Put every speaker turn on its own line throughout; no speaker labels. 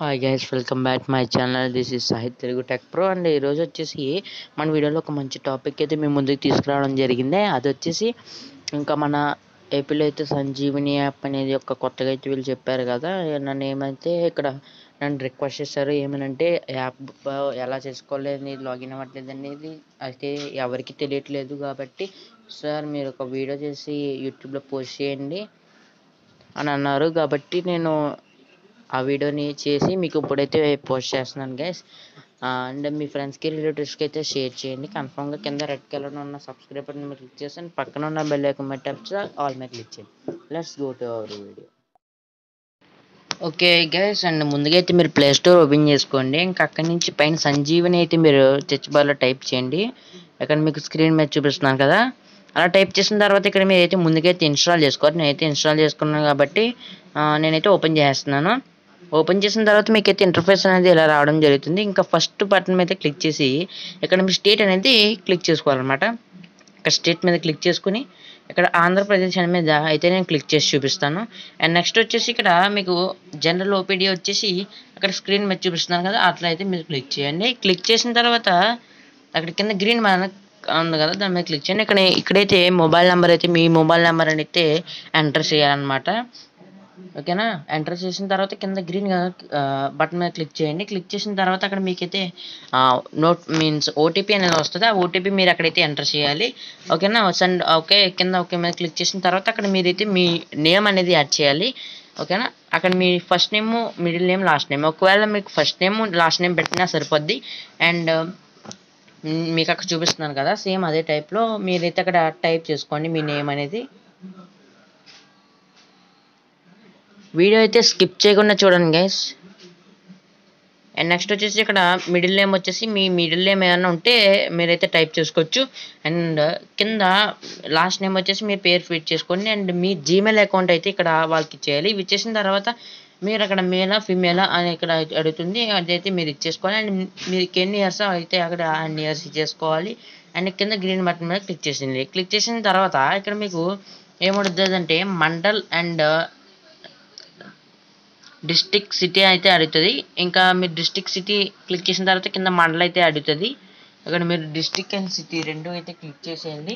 hi guys welcome back my channel this is Sahith Telugu tech pro and ఈరోజు వచ్చేసి మన వీడియోలో ఒక మంచి టాపిక్ అయితే మేము ముందుకు తీసుకురావడం జరిగింది అది వచ్చేసి ఇంకా మన ఏపీలో అయితే సంజీవిని యాప్ అనేది ఒక కొత్తగా అయితే వీళ్ళు చెప్పారు కదా నన్ను ఏమైతే ఇక్కడ నన్ను రిక్వెస్ట్ చేశారు ఏమనంటే యాప్ ఎలా చేసుకోలేదు లాగిన్ అవ్వట్లేదు అనేది అయితే ఎవరికి తెలియట్లేదు కాబట్టి సార్ మీరు ఒక వీడియో చేసి యూట్యూబ్లో పోస్ట్ చేయండి అని అన్నారు కాబట్టి నేను ఆ వీడియోని చేసి మీకు ఇప్పుడైతే పోస్ట్ చేస్తున్నాను గైస్ అండ్ మీ ఫ్రెండ్స్కి రిలేటివ్స్కి అయితే షేర్ చేయండి కన్ఫామ్గా కింద రెడ్ కలర్ ఉన్న సబ్స్క్రైబ్ బటన్ మీరు క్లిక్ చేసి పక్కన ఉన్న బెల్ ఐకన్ మీద ఆల్ మీద క్లిక్ చేయండి let's go to our video okay guys and ముందుగా అయితే మీరు ప్లే స్టోర్ ఓపెన్ చేసుకోండి ఇంకా అక్కడి నుంచి పైన సంజీవని అయితే మీరు టచ్ బార్లో టైప్ చేయండి ఇక్కడ మీకు స్క్రీన్ మీద చూపిస్తున్నాను కదా అలా టైప్ చేసిన తర్వాత ఇక్కడ మీరు అయితే అయితే ఇన్స్టాల్ చేసుకోవాలి నేనైతే ఇన్స్టాల్ చేసుకున్నాను కాబట్టి నేనైతే ఓపెన్ చేస్తున్నాను ఓపెన్ చేసిన తర్వాత మీకు అయితే ఇంటర్ఫేస్ అనేది ఇలా రావడం జరుగుతుంది ఇంకా ఫస్ట్ బటన్ మీద క్లిక్ చేసి ఇక్కడ మీ స్టేట్ అనేది క్లిక్ చేసుకోవాలన్నమాట ఇక్కడ స్టేట్ మీద క్లిక్ చేసుకుని ఇక్కడ ఆంధ్రప్రదేశ్ అనే మీద అయితే నేను క్లిక్ చేసి చూపిస్తాను అండ్ నెక్స్ట్ వచ్చేసి ఇక్కడ మీకు జనరల్ ఓపీడీ వచ్చేసి అక్కడ స్క్రీన్ మీద చూపిస్తున్నాను కదా అట్లా అయితే మీరు క్లిక్ చేయండి క్లిక్ చేసిన తర్వాత అక్కడ కింద గ్రీన్ మన ఉంది కదా దాని మీద క్లిక్ చేయండి ఇక్కడ ఇక్కడైతే మొబైల్ నెంబర్ అయితే మీ మొబైల్ నెంబర్ అని అయితే ఎంటర్ చేయాలన్నమాట ఓకేనా ఎంటర్ చేసిన తర్వాత కింద గ్రీన్ బటన్ మీద క్లిక్ చేయండి క్లిక్ చేసిన తర్వాత అక్కడ మీకైతే నోట్ మీన్స్ ఓటీపీ అనేది వస్తుంది ఆ ఓటీపీ మీరు అక్కడైతే ఎంటర్ చేయాలి ఓకేనా సండ్ ఓకే కింద ఓకే మీద క్లిక్ చేసిన తర్వాత అక్కడ మీరైతే మీ నేమ్ అనేది యాడ్ చేయాలి ఓకేనా అక్కడ మీ first name middle name last name ఒకవేళ మీకు ఫస్ట్ నేమ్ లాస్ట్ నేమ్ పెట్టినా సరిపోద్ది అండ్ మీకు అక్కడ చూపిస్తున్నాను కదా సేమ్ అదే టైప్లో మీరైతే అక్కడ టైప్ చేసుకోండి మీ నేమ్ అనేది వీడియో అయితే స్కిప్ చేయకుండా చూడండి గైస్ అండ్ నెక్స్ట్ వచ్చేసి ఇక్కడ మిడిల్ నేమ్ వచ్చేసి మీ మిడిల్ నేమ్ ఏమైనా ఉంటే మీరైతే టైప్ చేసుకోవచ్చు అండ్ uh, కింద లాస్ట్ నేమ్ వచ్చేసి మీ పేరు ఫిట్ చేసుకోండి అండ్ మీ జీమెయిల్ అకౌంట్ అయితే ఇక్కడ వాళ్ళకి చేయాలి ఇవి ఇచ్చేసిన తర్వాత మీరు అక్కడ మేలా ఫిమేలా అని ఇక్కడ అడుగుతుంది అదైతే మీరు ఇచ్చేసుకోవాలి అండ్ మీరు ఎన్ని ఇయర్స్ అయితే అక్కడ అన్ని ఇయర్స్ ఇచ్చేసుకోవాలి అండ్ కింద గ్రీన్ బటన్ మీద క్లిక్ చేసింది క్లిక్ చేసిన తర్వాత ఇక్కడ మీకు ఏమడుతుంది అంటే mandal and uh, district city అయితే అడుగుతుంది ఇంకా మీరు డిస్టిక్ సిటీ క్లిక్ చేసిన తర్వాత కింద మండల్ అయితే అడుగుతుంది ఇక్కడ మీరు డిస్టిక్ అండ్ సిటీ రెండు అయితే క్లిక్ చేసేయండి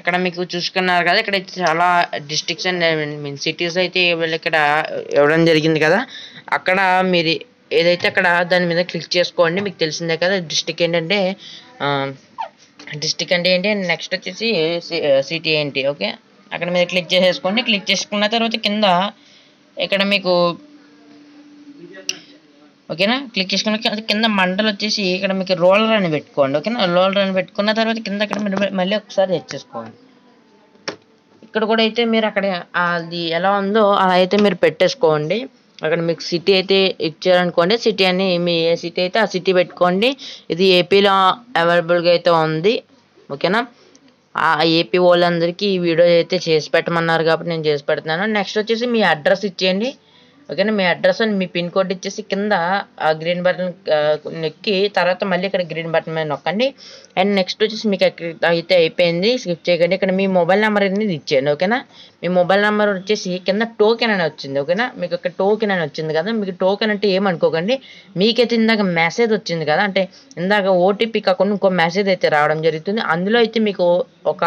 ఇక్కడ మీకు చూసుకున్నారు కదా ఇక్కడ చాలా డిస్ట్రిక్ట్స్ అండ్ మీన్ సిటీస్ అయితే వీళ్ళు ఇక్కడ ఇవ్వడం జరిగింది కదా అక్కడ మీరు ఏదైతే అక్కడ దాని మీద క్లిక్ చేసుకోండి మీకు తెలిసిందే కదా డిస్టిక్ ఏంటంటే డిస్టిక్ అంటే ఏంటి నెక్స్ట్ వచ్చేసి సిటీ ఏంటి ఓకే అక్కడ మీరు క్లిక్ చేసేసుకోండి క్లిక్ చేసుకున్న తర్వాత కింద ఇక్కడ మీకు ఓకేనా క్లిక్ చేసుకున్న కింద మంటలు వచ్చేసి ఇక్కడ మీకు రోలర్ అని పెట్టుకోండి ఓకేనా రోలర్ అని పెట్టుకున్న తర్వాత కింద ఇక్కడ మీరు మళ్ళీ ఒకసారి తెచ్చేసుకోండి ఇక్కడ కూడా అయితే మీరు అక్కడ అది ఎలా ఉందో అలా అయితే మీరు పెట్టేసుకోండి అక్కడ మీకు సిటీ అయితే ఇచ్చారనుకోండి సిటీ అని మీ ఏ సిటీ అయితే ఆ సిటీ పెట్టుకోండి ఇది ఏపీలో అవైలబుల్గా అయితే ఉంది ఓకేనా ఆ ఏపీ వాళ్ళందరికీ ఈ వీడియో అయితే చేసి పెట్టమన్నారు కాబట్టి నేను చేసి పెడుతున్నాను నెక్స్ట్ వచ్చేసి మీ అడ్రస్ ఇచ్చేయండి ఓకేనా మీ అడ్రస్ మీ పిన్ కోడ్ ఇచ్చేసి కింద ఆ గ్రీన్ బటన్ నొక్కి తర్వాత మళ్ళీ ఇక్కడ గ్రీన్ బటన్ మీద నొక్కండి అండ్ నెక్స్ట్ వచ్చేసి మీకు అయితే అయిపోయింది స్కిప్ చేయకండి ఇక్కడ మీ మొబైల్ నెంబర్ అనేది ఇచ్చేయండి ఓకేనా మీ మొబైల్ నెంబర్ వచ్చేసి కింద టోకెన్ అని వచ్చింది ఓకేనా మీకు ఒక టోకెన్ అని వచ్చింది కదా మీకు టోకెన్ అంటే ఏమనుకోకండి మీకైతే ఇందాక మెసేజ్ వచ్చింది కదా అంటే ఇందాక ఓటీపీ కాకుండా ఇంకో మెసేజ్ అయితే రావడం జరుగుతుంది అందులో అయితే మీకు ఒక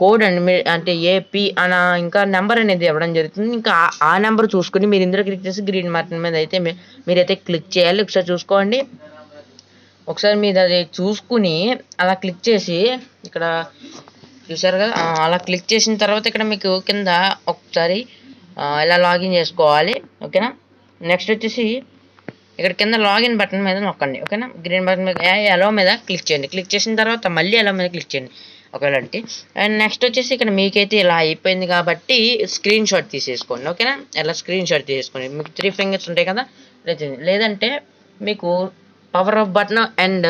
కోడ్ అండి మీరు అంటే ఏపీ అన్న ఇంకా నెంబర్ అనేది ఇవ్వడం జరుగుతుంది ఇంకా ఆ నెంబర్ చూసుకుని మీరు ఇందులో క్లిక్ చేసి గ్రీన్ మార్టన్ మీద అయితే మీరైతే క్లిక్ చేయాలి ఒకసారి చూసుకోండి ఒకసారి మీరు అది చూసుకుని అలా క్లిక్ చేసి ఇక్కడ చూసారు కదా అలా క్లిక్ చేసిన తర్వాత ఇక్కడ మీకు కింద ఒకసారి ఇలా లాగిన్ చేసుకోవాలి ఓకేనా నెక్స్ట్ వచ్చేసి ఇక్కడ కింద లాగిన్ బటన్ మీద నొక్కండి ఓకేనా గ్రీన్ బటన్ మీద ఎలో మీద క్లిక్ చేయండి క్లిక్ చేసిన తర్వాత మళ్ళీ ఎలో మీద క్లిక్ చేయండి ఒకవేళ అంటే అండ్ నెక్స్ట్ వచ్చేసి ఇక్కడ మీకైతే ఇలా అయిపోయింది కాబట్టి స్క్రీన్ షాట్ తీసేసుకోండి ఓకేనా ఇలా స్క్రీన్ షాట్ తీసేసుకోండి మీకు త్రీ ఫింగర్స్ ఉంటాయి కదా లేదంటే మీకు పవర్ ఆఫ్ బటన్ అండ్